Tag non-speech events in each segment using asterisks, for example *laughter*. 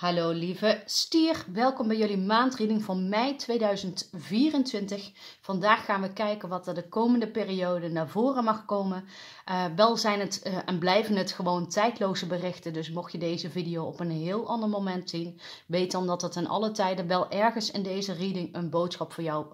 Hallo lieve stier, welkom bij jullie maandreading van mei 2024. Vandaag gaan we kijken wat er de komende periode naar voren mag komen. Eh, wel zijn het eh, en blijven het gewoon tijdloze berichten, dus mocht je deze video op een heel ander moment zien, weet dan dat het in alle tijden wel ergens in deze reading een boodschap voor jou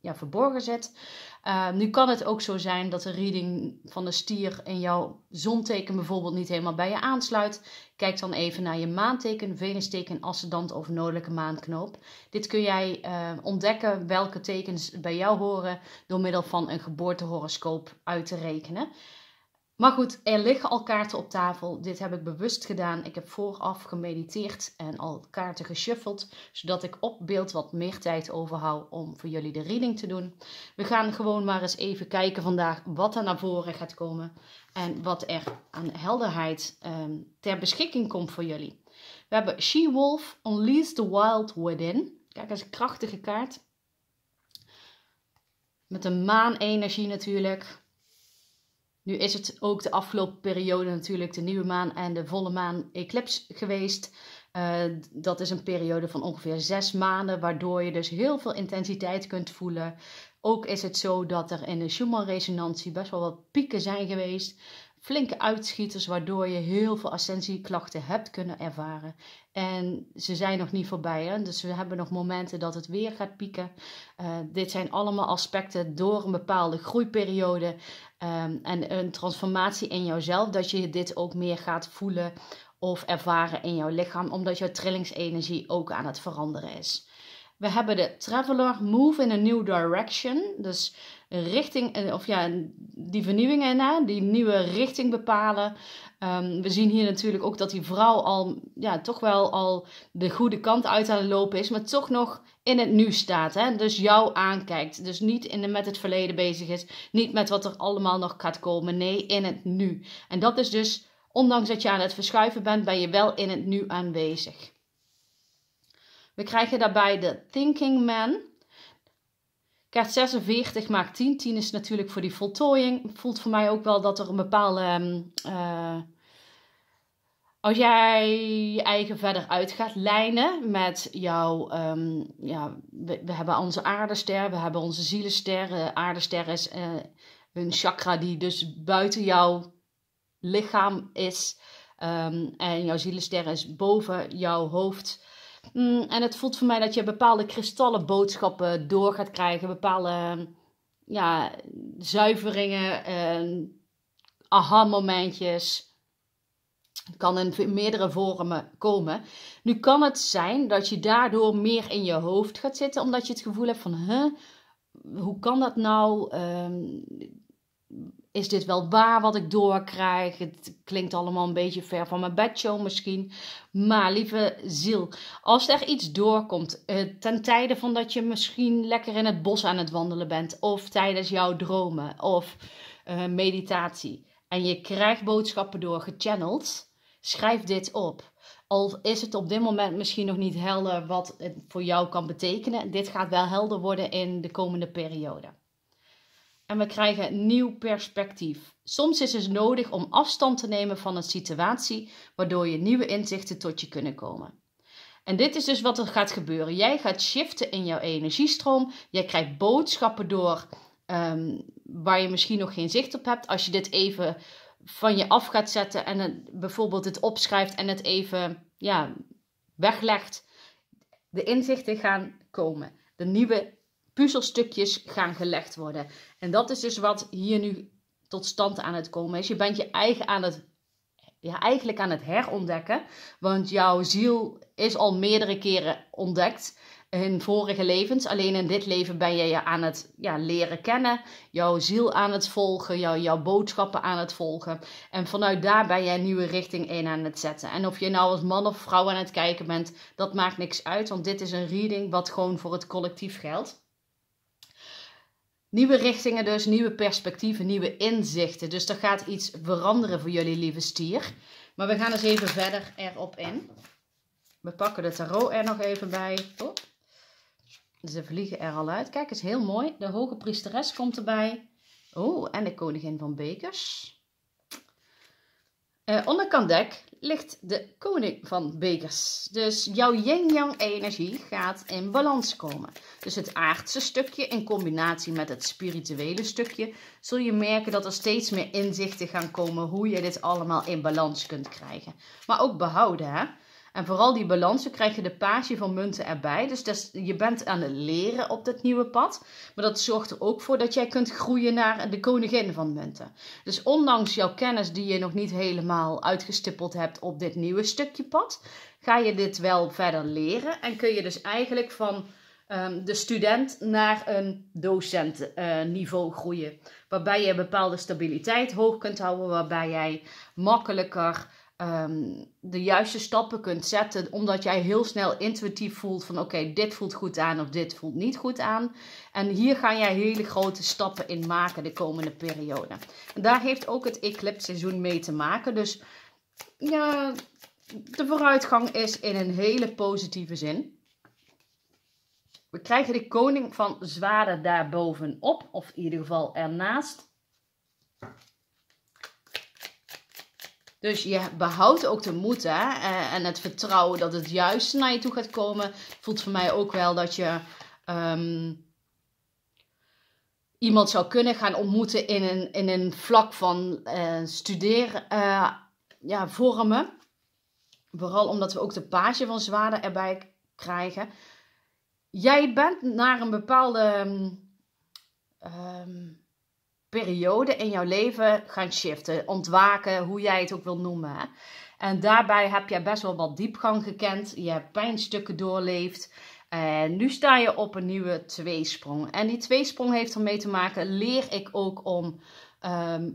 ja, verborgen zit. Ehm, nu kan het ook zo zijn dat de reading van de stier in jouw zonteken bijvoorbeeld niet helemaal bij je aansluit. Kijk dan even naar je maanteken, venusteken, ascendant of noordelijke maanknoop. Dit kun jij ehm, ontdekken welke tekens bij jou horen door middel van een geboortehoroscoop uit te rekenen. Maar goed, er liggen al kaarten op tafel. Dit heb ik bewust gedaan. Ik heb vooraf gemediteerd en al kaarten geshuffeld, zodat ik op beeld wat meer tijd overhoud om voor jullie de reading te doen. We gaan gewoon maar eens even kijken vandaag wat er naar voren gaat komen en wat er aan helderheid ehm, ter beschikking komt voor jullie. We hebben She-Wolf, Unleash the Wild Within. Kijk, dat een krachtige kaart. Met een maanenergie natuurlijk. Nu is het ook de afgelopen periode natuurlijk de nieuwe maan en de volle maan eclipse geweest. Eh, dat is een periode van ongeveer zes maanden, waardoor je dus heel veel intensiteit kunt voelen. Ook is het zo dat er in de Schumann-resonantie best wel wat pieken zijn geweest flinke uitschieters, waardoor je heel veel ascensieklachten hebt kunnen ervaren. En ze zijn nog niet voorbij, hè? dus we hebben nog momenten dat het weer gaat pieken. Eh, dit zijn allemaal aspecten door een bepaalde groeiperiode ehm, en een transformatie in jouzelf, dat je dit ook meer gaat voelen of ervaren in jouw lichaam, omdat jouw trillingsenergie ook aan het veranderen is. We hebben de Traveler Move in a New Direction. Dus richting, eh, of ja, die vernieuwingen na, die nieuwe richting bepalen. Ehm, we zien hier natuurlijk ook dat die vrouw al, ja, toch wel al de goede kant uit aan het lopen is, maar toch nog in het nu staat. Hè? Dus jou aankijkt. Dus niet in de, met het verleden bezig is, niet met wat er allemaal nog gaat komen. Nee, in het nu. En dat is dus, ondanks dat je aan het verschuiven bent, ben je wel in het nu aanwezig. We krijgen daarbij de Thinking Man. Kaart 46 maakt 10. 10 is natuurlijk voor die voltooiing. Voelt voor mij ook wel dat er een bepaalde... Ehm, eh, als jij je eigen verder uit gaat lijnen met jouw... Ehm, ja, we, hebben onze aardester, we hebben onze zielester. aarde aardester is een eh, chakra die dus buiten jouw lichaam is. Ehm, en jouw zielenster is boven jouw hoofd. Mm, en het voelt voor mij dat je bepaalde kristallen boodschappen door gaat krijgen, bepaalde ja, zuiveringen, eh, aha-momentjes. Het kan in meerdere vormen komen. Nu kan het zijn dat je daardoor meer in je hoofd gaat zitten, omdat je het gevoel hebt van, hoe kan dat nou? Um, is dit wel waar wat ik doorkrijg? Het klinkt allemaal een beetje ver van mijn bedshow misschien. Maar lieve ziel, als er iets doorkomt eh, ten tijde van dat je misschien lekker in het bos aan het wandelen bent, of tijdens jouw dromen of eh, meditatie, en je krijgt boodschappen door gechanneld, schrijf dit op. Al is het op dit moment misschien nog niet helder wat het voor jou kan betekenen, dit gaat wel helder worden in de komende periode en we krijgen een nieuw perspectief. Soms is het nodig om afstand te nemen van een situatie, waardoor je nieuwe inzichten tot je kunnen komen. En dit is dus wat er gaat gebeuren. Jij gaat shiften in jouw energiestroom. Jij krijgt boodschappen door ehm, waar je misschien nog geen zicht op hebt. Als je dit even van je af gaat zetten en het, bijvoorbeeld het opschrijft en het even ja, weglegt, de inzichten gaan komen. De nieuwe puzzelstukjes gaan gelegd worden. En dat is dus wat hier nu tot stand aan het komen is. Je bent je eigen aan het, ja, eigenlijk aan het herontdekken. Want jouw ziel is al meerdere keren ontdekt in vorige levens. Alleen in dit leven ben je je aan het ja, leren kennen, jouw ziel aan het volgen, jouw, jouw boodschappen aan het volgen. En vanuit daar ben je een nieuwe richting in aan het zetten. En of je nou als man of vrouw aan het kijken bent, dat maakt niks uit, want dit is een reading wat gewoon voor het collectief geldt. Nieuwe richtingen dus, nieuwe perspectieven, nieuwe inzichten. Dus er gaat iets veranderen voor jullie, lieve stier. Maar we gaan eens even verder erop in. We pakken de tarot er nog even bij. Oh. Ze dus vliegen er al uit. Kijk, is heel mooi. De hoge priesteres komt erbij. Oh, en de koningin van bekers. Uh, onder dek ligt de koning van bekers. Dus jouw yin-yang energie gaat in balans komen. Dus het aardse stukje in combinatie met het spirituele stukje. Zul je merken dat er steeds meer inzichten gaan komen hoe je dit allemaal in balans kunt krijgen. Maar ook behouden hè. En vooral die balansen krijg je de page van munten erbij. Dus je bent aan het leren op dat nieuwe pad. Maar dat zorgt er ook voor dat jij kunt groeien naar de koningin van munten. Dus ondanks jouw kennis die je nog niet helemaal uitgestippeld hebt op dit nieuwe stukje pad, ga je dit wel verder leren. En kun je dus eigenlijk van ehm, de student naar een docentniveau eh, groeien. Waarbij je bepaalde stabiliteit hoog kunt houden, waarbij jij makkelijker Ehm, de juiste stappen kunt zetten, omdat jij heel snel intuïtief voelt van oké, dit voelt goed aan of dit voelt niet goed aan. En hier ga jij hele grote stappen in maken de komende periode. En daar heeft ook het seizoen mee te maken. Dus ja, de vooruitgang is in een hele positieve zin. We krijgen de koning van daar daarbovenop, of in ieder geval ernaast. Dus je behoudt ook de moed hè? Eh, en het vertrouwen dat het juist naar je toe gaat komen. Voelt voor mij ook wel dat je ehm, iemand zou kunnen gaan ontmoeten in een, in een vlak van uh, ja, vormen. Vooral omdat we ook de page van zwaarden erbij krijgen. Jij bent naar een bepaalde ehm, ehm, periode in jouw leven gaan shiften. Ontwaken, hoe jij het ook wil noemen. En daarbij heb je best wel wat diepgang gekend. Je hebt pijnstukken doorleefd. En nu sta je op een nieuwe tweesprong. En die tweesprong heeft ermee te maken, leer ik ook om ehm,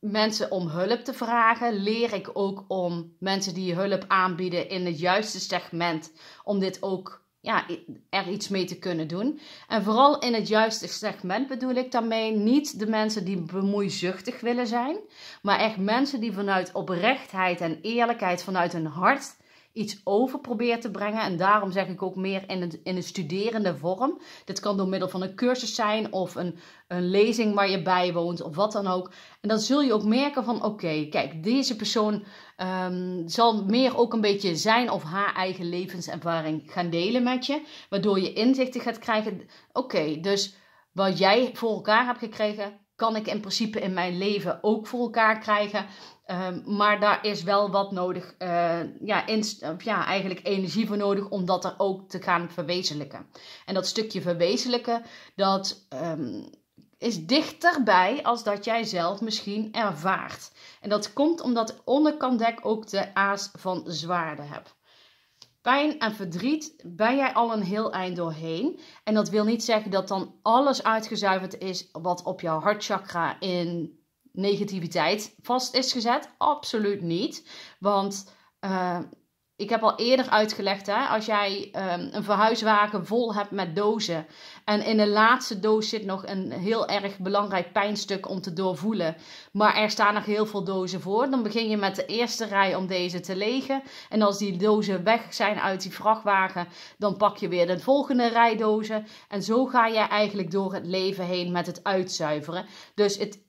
mensen om hulp te vragen. Leer ik ook om mensen die hulp aanbieden in het juiste segment, om dit ook ja, er iets mee te kunnen doen. En vooral in het juiste segment bedoel ik daarmee niet de mensen die bemoeizuchtig willen zijn, maar echt mensen die vanuit oprechtheid en eerlijkheid, vanuit hun hart iets over probeer te brengen. En daarom zeg ik ook meer in, in een studerende vorm. Dit kan door middel van een cursus zijn of een, een lezing waar je bij woont of wat dan ook. En dan zul je ook merken van oké, kijk, deze persoon ehm, zal meer ook een beetje zijn of haar eigen levenservaring gaan delen met je. Waardoor je inzichten gaat krijgen. Oké, dus wat jij voor elkaar hebt gekregen, kan ik in principe in mijn leven ook voor elkaar krijgen. Ehm, maar daar is wel wat nodig, eh, ja, ja, eigenlijk energie voor nodig om dat er ook te gaan verwezenlijken. En dat stukje verwezenlijken, dat um, is dichterbij als dat jij zelf misschien ervaart. En dat komt omdat onderkantdek dek ook de aas van zwaarden heb. Pijn en verdriet ben jij al een heel eind doorheen. En dat wil niet zeggen dat dan alles uitgezuiverd is wat op jouw hartchakra in negativiteit vast is gezet? Absoluut niet. Want eh, ik heb al eerder uitgelegd, hè, als jij ehm, een verhuiswagen vol hebt met dozen en in de laatste doos zit nog een heel erg belangrijk pijnstuk om te doorvoelen, maar er staan nog heel veel dozen voor, dan begin je met de eerste rij om deze te legen. En als die dozen weg zijn uit die vrachtwagen, dan pak je weer de volgende rij dozen. En zo ga je eigenlijk door het leven heen met het uitzuiveren. Dus het,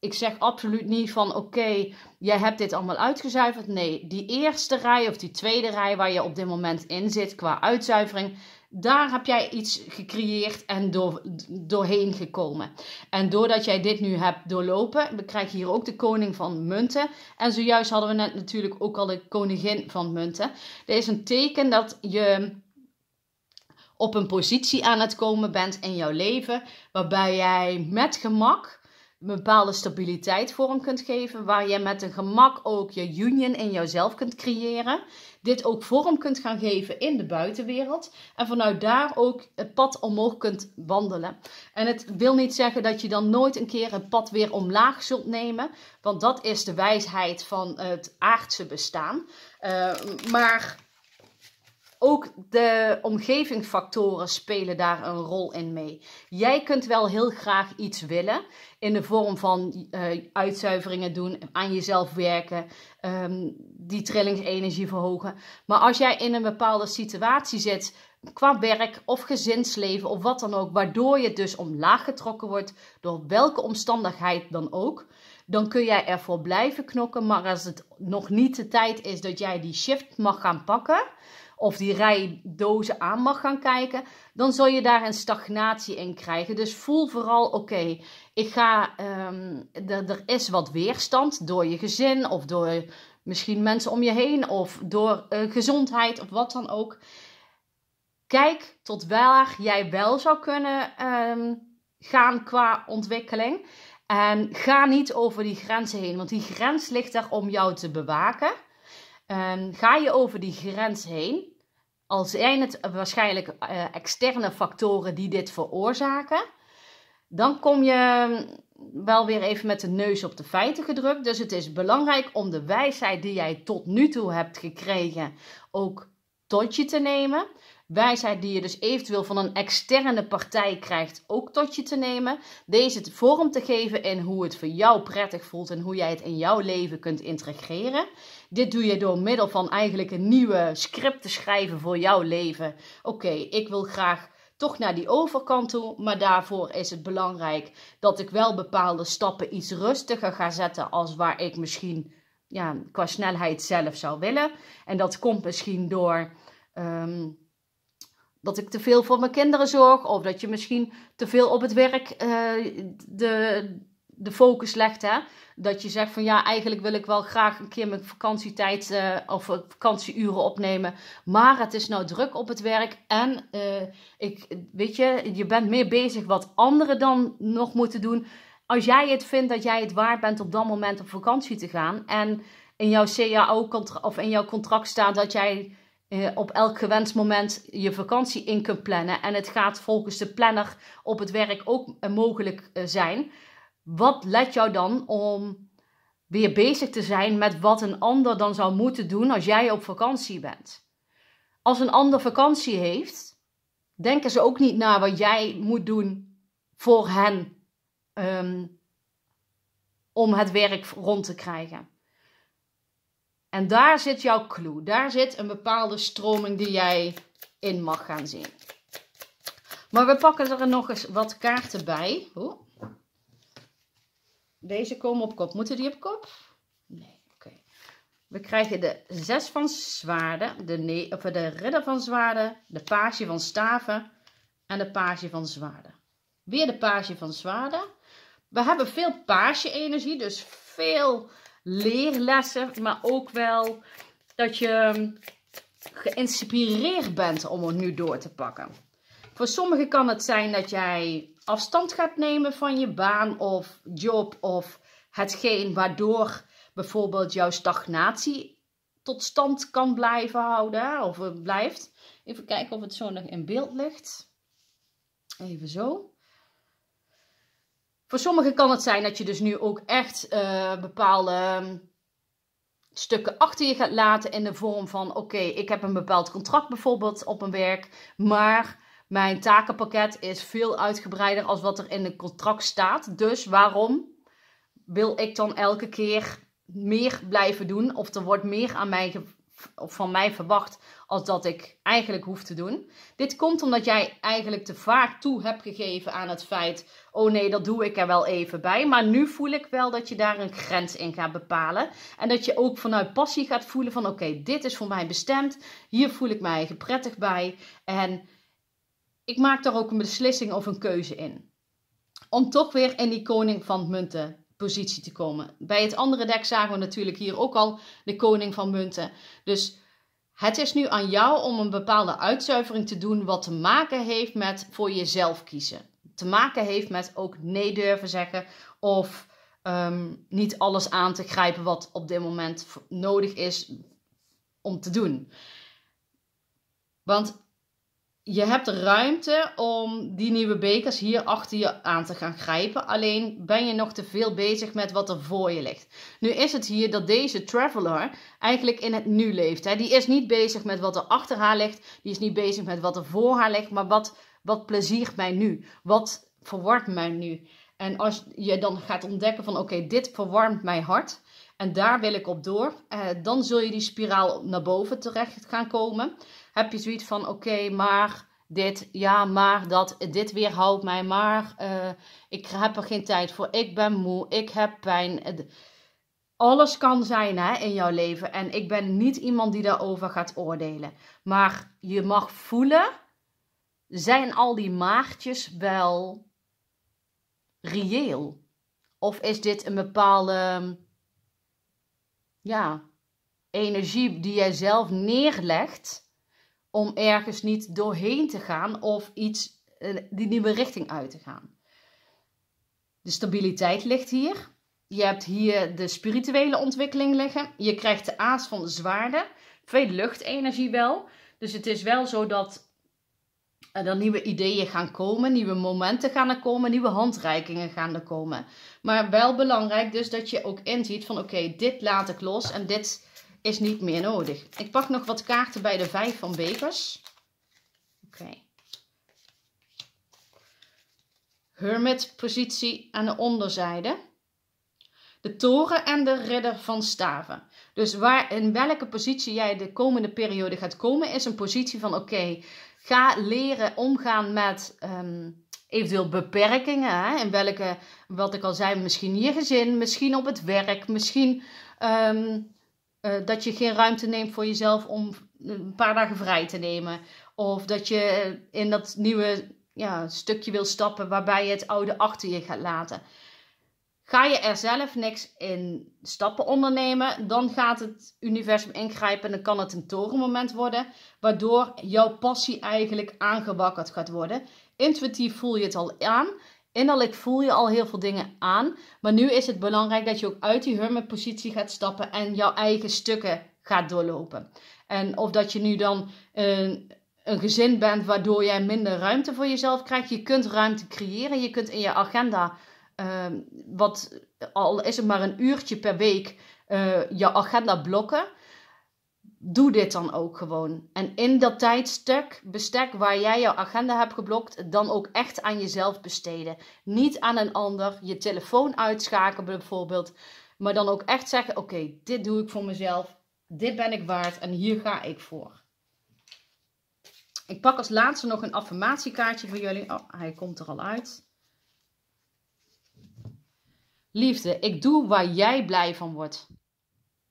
ik zeg absoluut niet van oké, jij hebt dit allemaal uitgezuiverd. Nee, die eerste rij of die tweede rij waar je op dit moment in zit qua uitzuivering, daar heb jij iets gecreëerd en door, doorheen gekomen. En doordat jij dit nu hebt doorlopen, we krijgen hier ook de koning van munten. En zojuist hadden we net natuurlijk ook al de koningin van munten. Dit is een teken dat je op een positie aan het komen bent in jouw leven waarbij jij met gemak bepaalde stabiliteit vorm kunt geven, waar je met een gemak ook je union in jouzelf kunt creëren. Dit ook vorm kunt gaan geven in de buitenwereld en vanuit daar ook het pad omhoog kunt wandelen. En het wil niet zeggen dat je dan nooit een keer het pad weer omlaag zult nemen, want dat is de wijsheid van het aardse bestaan. Eh, maar ook de omgevingsfactoren spelen daar een rol in mee. Jij kunt wel heel graag iets willen in de vorm van uh, uitzuiveringen doen, aan jezelf werken, ehm, die trillingsenergie verhogen. Maar als jij in een bepaalde situatie zit, qua werk of gezinsleven of wat dan ook, waardoor je dus omlaag getrokken wordt door welke omstandigheid dan ook, dan kun jij ervoor blijven knokken. Maar als het nog niet de tijd is dat jij die shift mag gaan pakken of die rij dozen aan mag gaan kijken, dan zul je daar een stagnatie in krijgen. Dus voel vooral, oké, ik ga, ehm, er is wat weerstand door je gezin of door misschien mensen om je heen of door eh, gezondheid of wat dan ook. Kijk tot waar jij wel zou kunnen ehm, gaan qua ontwikkeling. En ga niet over die grenzen heen, want die grens ligt er om jou te bewaken. Ehm, ga je over die grens heen, al zijn het waarschijnlijk eh, externe factoren die dit veroorzaken, dan kom je mm, wel weer even met de neus op de feiten gedrukt. Dus het is belangrijk om de wijsheid die jij tot nu toe hebt gekregen ook tot je te nemen. Wijsheid die je dus eventueel van een externe partij krijgt, ook tot je te nemen. Deze vorm te geven in hoe het voor jou prettig voelt en hoe jij het in jouw leven kunt integreren. Dit doe je door middel van eigenlijk een nieuwe script te schrijven voor jouw leven. Oké, ik wil graag toch naar die overkant toe. Maar daarvoor is het belangrijk dat ik wel bepaalde stappen iets rustiger ga zetten als waar ik misschien ja, qua snelheid zelf zou willen. En dat komt misschien door ehm, dat ik te veel voor mijn kinderen zorg. Of dat je misschien te veel op het werk eh, de, de focus legt. Hè? Dat je zegt van ja, eigenlijk wil ik wel graag een keer mijn vakantietijd eh, of vakantieuren opnemen. Maar het is nou druk op het werk. En eh, ik, weet je, je bent meer bezig wat anderen dan nog moeten doen. Als jij het vindt dat jij het waard bent op dat moment op vakantie te gaan. En in jouw CAO of in jouw contract staat dat jij eh, op elk gewenst moment je vakantie in kunt plannen. En het gaat volgens de planner op het werk ook eh, mogelijk eh, zijn. Wat let jou dan om weer bezig te zijn met wat een ander dan zou moeten doen als jij op vakantie bent? Als een ander vakantie heeft, denken ze ook niet na wat jij moet doen voor hen ehm, om het werk rond te krijgen. En daar zit jouw clue. Daar zit een bepaalde stroming die jij in mag gaan zien. Maar we pakken er nog eens wat kaarten bij. Deze komen op kop. Moeten die op kop? Nee, oké. We krijgen de zes van zwaarden, de, nee, of de ridder van zwaarden, de paasje van staven en de paasje van zwaarden. Weer de paasje van zwaarden. We hebben veel paasje-energie, dus veel leerlessen, maar ook wel dat je ehm, geïnspireerd bent om het nu door te pakken. Voor sommigen kan het zijn dat jij afstand gaat nemen van je baan of job of hetgeen waardoor bijvoorbeeld jouw stagnatie tot stand kan blijven houden of blijft. Even kijken of het zo nog in beeld ligt. Even zo. Voor sommigen kan het zijn dat je dus nu ook echt eh, bepaalde ehm, stukken achter je gaat laten in de vorm van: oké, ik heb een bepaald contract bijvoorbeeld op een werk, maar mijn takenpakket is veel uitgebreider als wat er in het contract staat. Dus waarom wil ik dan elke keer meer blijven doen? Of er wordt meer aan mij of van mij verwacht als dat ik eigenlijk hoef te doen. Dit komt omdat jij eigenlijk te vaak toe hebt gegeven aan het feit: oh nee, dat doe ik er wel even bij. Maar nu voel ik wel dat je daar een grens in gaat bepalen. En dat je ook vanuit passie gaat voelen: van oké, dit is voor mij bestemd. Hier voel ik mij prettig bij. En ik maak daar ook een beslissing of een keuze in. Om toch weer in die koning van munten positie te komen. Bij het andere dek zagen we natuurlijk hier ook al de koning van munten. Dus het is nu aan jou om een bepaalde uitzuivering te doen wat te maken heeft met voor jezelf kiezen. Te maken heeft met ook nee durven zeggen of ehm, niet alles aan te grijpen wat op dit moment nodig is om te doen. Want je hebt ruimte om die nieuwe bekers hier achter je aan te gaan grijpen. Alleen ben je nog te veel bezig met wat er voor je ligt. Nu is het hier dat deze traveler eigenlijk in het nu leeft. Hè. Die is niet bezig met wat er achter haar ligt. Die is niet bezig met wat er voor haar ligt. Maar wat, wat pleziert mij nu? Wat verwarmt mij nu? En als je dan gaat ontdekken van oké, dit verwarmt mijn hart. En daar wil ik op door. Eh, dan zul je die spiraal naar boven terecht gaan komen heb je zoiets van: oké, maar dit, ja, maar dat, dit weerhoudt mij, maar eh, ik heb er geen tijd voor, ik ben moe, ik heb pijn. Eh, alles kan zijn hè, in jouw leven en ik ben niet iemand die daarover gaat oordelen. Maar je mag voelen, zijn al die maartjes wel reëel? Of is dit een bepaalde ja, energie die jij zelf neerlegt om ergens niet doorheen te gaan of iets, eh, die nieuwe richting uit te gaan. De stabiliteit ligt hier. Je hebt hier de spirituele ontwikkeling liggen. Je krijgt de aas van de zwaarden. Veel luchtenergie wel. Dus het is wel zo dat eh, er nieuwe ideeën gaan komen, nieuwe momenten gaan er komen, nieuwe handreikingen gaan er komen. Maar wel belangrijk dus dat je ook inziet van oké, dit laat ik los en dit is niet meer nodig. Ik pak nog wat kaarten bij de vijf van bekers. Oké. Okay. Hermit positie aan de onderzijde. De toren en de ridder van staven. Dus waar, in welke positie jij de komende periode gaat komen, is een positie van oké, ga leren omgaan met ehm, eventueel beperkingen. Hè? In welke, wat ik al zei, misschien je gezin, misschien op het werk, misschien ehm, eh, dat je geen ruimte neemt voor jezelf om eh, een paar dagen vrij te nemen. Of dat je eh, in dat nieuwe ja, stukje wil stappen waarbij je het oude achter je gaat laten. Ga je er zelf niks in stappen ondernemen, dan gaat het universum ingrijpen en dan kan het een torenmoment worden, waardoor jouw passie eigenlijk aangewakkerd gaat worden. Intuïtief voel je het al aan. Innerlijk voel je al heel veel dingen aan. Maar nu is het belangrijk dat je ook uit die positie gaat stappen en jouw eigen stukken gaat doorlopen. En of dat je nu dan een, een gezin bent waardoor jij minder ruimte voor jezelf krijgt. Je kunt ruimte creëren. Je kunt in je agenda, ehm, wat, al is het maar een uurtje per week, uh, je agenda blokken doe dit dan ook gewoon. En in dat tijdstuk, bestek waar jij jouw agenda hebt geblokt, dan ook echt aan jezelf besteden. Niet aan een ander. Je telefoon uitschakelen bijvoorbeeld. Maar dan ook echt zeggen: oké, dit doe ik voor mezelf. Dit ben ik waard en hier ga ik voor. Ik pak als laatste nog een affirmatiekaartje voor jullie. Oh, hij komt er al uit. Liefde, ik doe waar jij blij van wordt.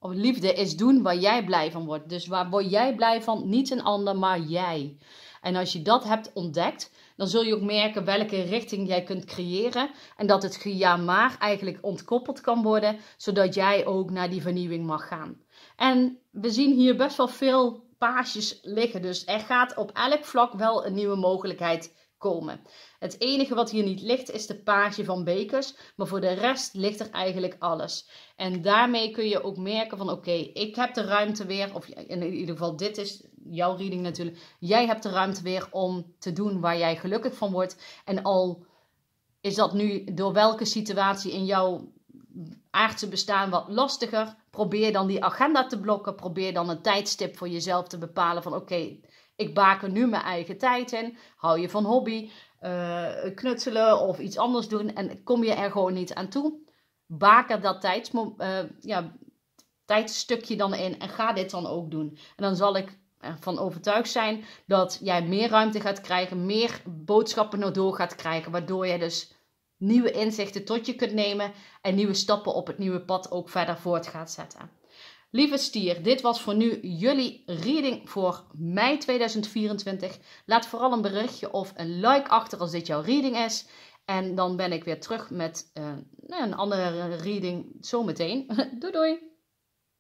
Of oh, liefde is doen waar jij blij van wordt. Dus waar word jij blij van? Niet een ander, maar jij. En als je dat hebt ontdekt, dan zul je ook merken welke richting jij kunt creëren. En dat het ja maar eigenlijk ontkoppeld kan worden, zodat jij ook naar die vernieuwing mag gaan. En we zien hier best wel veel paasjes liggen. Dus er gaat op elk vlak wel een nieuwe mogelijkheid komen. Het enige wat hier niet ligt is de page van bekers, maar voor de rest ligt er eigenlijk alles. En daarmee kun je ook merken van oké, ik heb de ruimte weer, of in ieder geval dit is jouw reading natuurlijk, jij hebt de ruimte weer om te doen waar jij gelukkig van wordt. En al is dat nu door welke situatie in jouw aardse bestaan wat lastiger, probeer dan die agenda te blokken, probeer dan een tijdstip voor jezelf te bepalen van oké, ik baken er nu mijn eigen tijd in. Hou je van hobby, eh, knutselen of iets anders doen en kom je er gewoon niet aan toe? Baken er dat eh, ja, tijdstukje dan in en ga dit dan ook doen. En dan zal ik ervan overtuigd zijn dat jij meer ruimte gaat krijgen, meer boodschappen naar door gaat krijgen, waardoor jij dus nieuwe inzichten tot je kunt nemen en nieuwe stappen op het nieuwe pad ook verder voort gaat zetten. Lieve stier, dit was voor nu jullie reading voor mei 2024. Laat vooral een berichtje of een like achter als dit jouw reading is. En dan ben ik weer terug met eh, nou een andere reading zometeen. *laughs* doei doei!